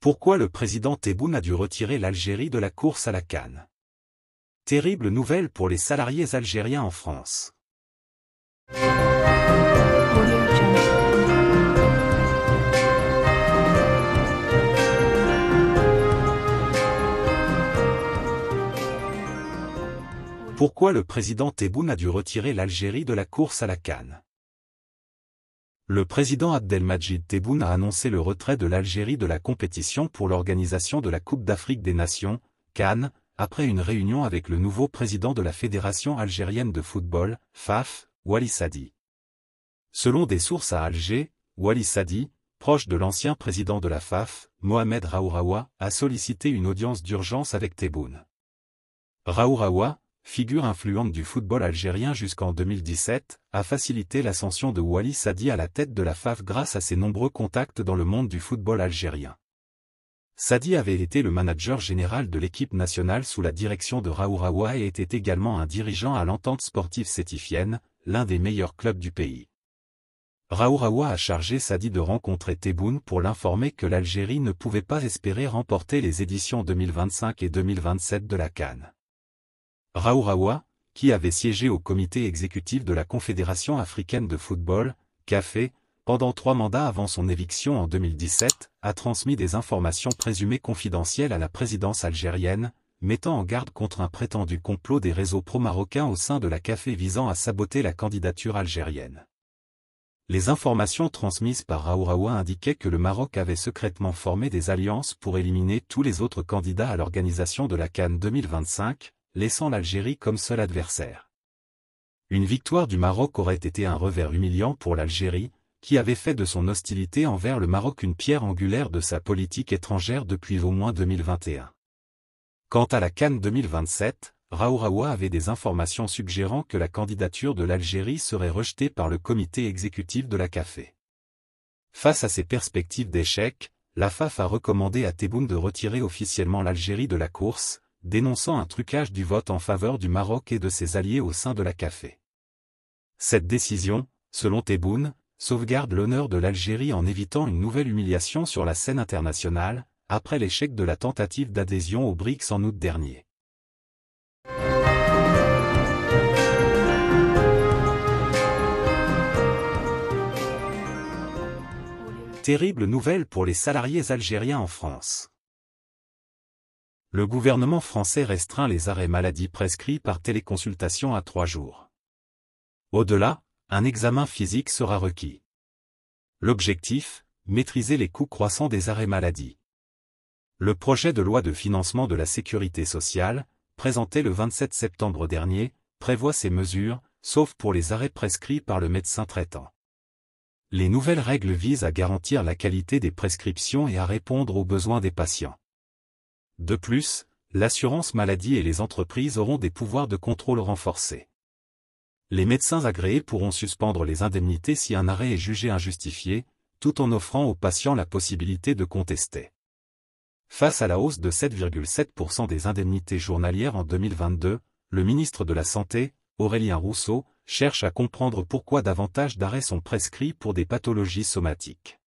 Pourquoi le président Tebboune a dû retirer l'Algérie de la course à la canne Terrible nouvelle pour les salariés algériens en France. Pourquoi le président Tebboune a dû retirer l'Algérie de la course à la canne le président Abdelmajid Tebboune a annoncé le retrait de l'Algérie de la compétition pour l'organisation de la Coupe d'Afrique des Nations, Cannes, après une réunion avec le nouveau président de la Fédération algérienne de football, FAF, Wali Sadi. Selon des sources à Alger, Wali Sadi, proche de l'ancien président de la FAF, Mohamed Raouraoua, a sollicité une audience d'urgence avec Tebboune. Raouraoua, figure influente du football algérien jusqu'en 2017, a facilité l'ascension de Wali Sadi à la tête de la FAF grâce à ses nombreux contacts dans le monde du football algérien. Sadi avait été le manager général de l'équipe nationale sous la direction de Raouraoua et était également un dirigeant à l'entente sportive sétifienne, l'un des meilleurs clubs du pays. Raouraoua a chargé Sadi de rencontrer Tebboune pour l'informer que l'Algérie ne pouvait pas espérer remporter les éditions 2025 et 2027 de la Cannes. Raouraoua, qui avait siégé au comité exécutif de la Confédération africaine de football, CAFE, pendant trois mandats avant son éviction en 2017, a transmis des informations présumées confidentielles à la présidence algérienne, mettant en garde contre un prétendu complot des réseaux pro-marocains au sein de la CAFE visant à saboter la candidature algérienne. Les informations transmises par Raouraoua indiquaient que le Maroc avait secrètement formé des alliances pour éliminer tous les autres candidats à l'organisation de la Cannes 2025, laissant l'Algérie comme seul adversaire. Une victoire du Maroc aurait été un revers humiliant pour l'Algérie, qui avait fait de son hostilité envers le Maroc une pierre angulaire de sa politique étrangère depuis au moins 2021. Quant à la Cannes 2027, Raouraoua avait des informations suggérant que la candidature de l'Algérie serait rejetée par le comité exécutif de la CAFE. Face à ces perspectives d'échec, la FAF a recommandé à Tebboune de retirer officiellement l'Algérie de la course, dénonçant un trucage du vote en faveur du Maroc et de ses alliés au sein de la CAFE. Cette décision, selon Tebboune, sauvegarde l'honneur de l'Algérie en évitant une nouvelle humiliation sur la scène internationale, après l'échec de la tentative d'adhésion aux BRICS en août dernier. Terrible nouvelle pour les salariés algériens en France le gouvernement français restreint les arrêts maladie prescrits par téléconsultation à trois jours. Au-delà, un examen physique sera requis. L'objectif, maîtriser les coûts croissants des arrêts maladie. Le projet de loi de financement de la sécurité sociale, présenté le 27 septembre dernier, prévoit ces mesures, sauf pour les arrêts prescrits par le médecin traitant. Les nouvelles règles visent à garantir la qualité des prescriptions et à répondre aux besoins des patients. De plus, l'assurance maladie et les entreprises auront des pouvoirs de contrôle renforcés. Les médecins agréés pourront suspendre les indemnités si un arrêt est jugé injustifié, tout en offrant aux patients la possibilité de contester. Face à la hausse de 7,7% des indemnités journalières en 2022, le ministre de la Santé, Aurélien Rousseau, cherche à comprendre pourquoi davantage d'arrêts sont prescrits pour des pathologies somatiques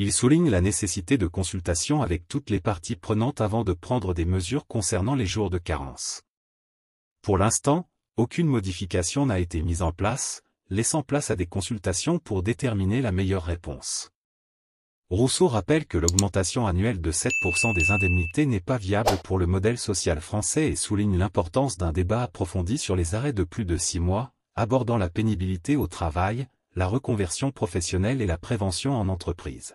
il souligne la nécessité de consultation avec toutes les parties prenantes avant de prendre des mesures concernant les jours de carence. Pour l'instant, aucune modification n'a été mise en place, laissant place à des consultations pour déterminer la meilleure réponse. Rousseau rappelle que l'augmentation annuelle de 7% des indemnités n'est pas viable pour le modèle social français et souligne l'importance d'un débat approfondi sur les arrêts de plus de 6 mois, abordant la pénibilité au travail, la reconversion professionnelle et la prévention en entreprise.